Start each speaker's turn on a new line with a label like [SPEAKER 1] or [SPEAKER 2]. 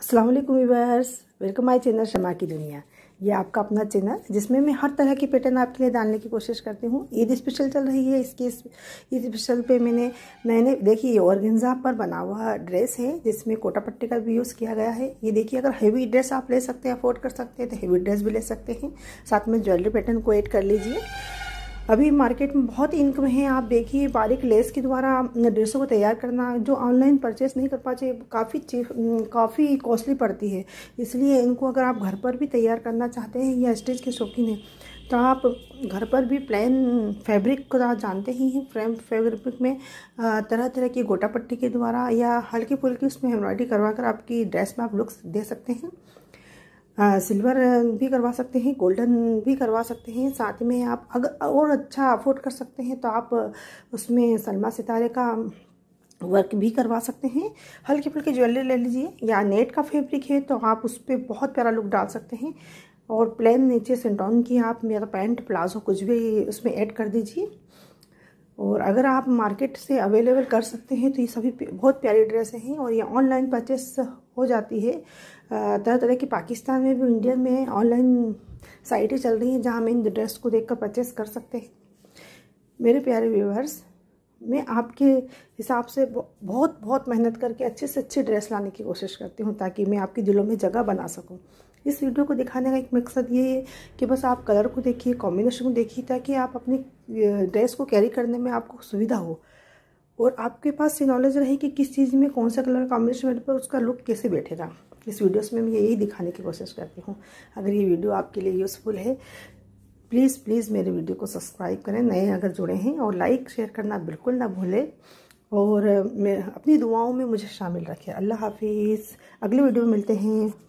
[SPEAKER 1] अस्सलाम वालेकुम viewers welcome my channel Shama की दुनिया ये आपका अपना चैनल जिसमें मैं हर तरह की पैटर्न आपके लिए डालने की कोशिश करती हूँ ईद स्पेशल चल रही है इसके ईद स्पेशल पे मैंने मैंने देखिए ये ऑर्गेन्जा पर बना हुआ ड्रेस है जिसमें कोटा पट्टी का भी यूज़ किया गया है ये देखिए अगर हैवी ड्रेस आप ले सकते हैं अफोर्ड कर सकते हैं तो हैवी ड्रेस भी ले सकते हैं साथ में ज्वेलरी पैटर्न को ऐड कर लीजिए अभी मार्केट में बहुत इनकम है आप देखिए बारीक लेस के द्वारा ड्रेसों को तैयार करना जो ऑनलाइन परचेस नहीं कर पाते काफ़ी चीफ काफ़ी कॉस्टली पड़ती है इसलिए इनको अगर आप घर पर भी तैयार करना चाहते हैं या स्टेज के शौकीन हैं तो आप घर पर भी प्लेन फैब्रिक को आप जानते ही हैं फ्रेम फैब्रिक में तरह तरह की गोटा पट्टी के द्वारा या हल्की फुल्की उसमें एम्ब्रॉयडरी करवा कर आपकी ड्रेस में आप लुक्स दे सकते हैं सिल्वर भी करवा सकते हैं गोल्डन भी करवा सकते हैं साथ में आप अगर और अच्छा अफोर्ड कर सकते हैं तो आप उसमें सलमा सितारे का वर्क भी करवा सकते हैं हल्की फुल्के ज्वेलरी ले लीजिए या नेट का फैब्रिक है तो आप उस पर बहुत प्यारा लुक डाल सकते हैं और प्लेन नीचे सेंटॉन की आप मेरा तो पैंट प्लाजो कुछ भी उसमें ऐड कर दीजिए और अगर आप मार्केट से अवेलेबल कर सकते हैं तो ये सभी बहुत प्यारी ड्रेसें हैं और ये ऑनलाइन परचेस हो जाती है तरह तरह की पाकिस्तान में भी इंडिया में ऑनलाइन साइटें चल रही हैं जहाँ हम इन ड्रेस को देखकर परचेस कर सकते हैं मेरे प्यारे व्यूवर्स मैं आपके हिसाब से बहुत बहुत मेहनत करके अच्छे से अच्छे ड्रेस लाने की कोशिश करती हूँ ताकि मैं आपके दिलों में जगह बना सकूँ इस वीडियो को दिखाने का एक मकसद ये है कि बस आप कलर को देखिए कॉम्बिनेशन को देखिए ताकि आप अपनी ड्रेस को कैरी करने में आपको सुविधा हो और आपके पास ये नॉलेज रहे कि किस चीज़ में कौन सा कलर कॉम्बिनेशन पर उसका लुक कैसे बैठेगा इस वीडियोस में मैं यही दिखाने की कोशिश करती हूँ अगर ये वीडियो आपके लिए यूज़फुल है प्लीज़ प्लीज़ मेरे वीडियो को सब्सक्राइब करें नए अगर जुड़े हैं और लाइक शेयर करना बिल्कुल ना भूलें और मैं अपनी दुआओं में मुझे शामिल रखें अल्लाह हाफिज़ अगले वीडियो में मिलते हैं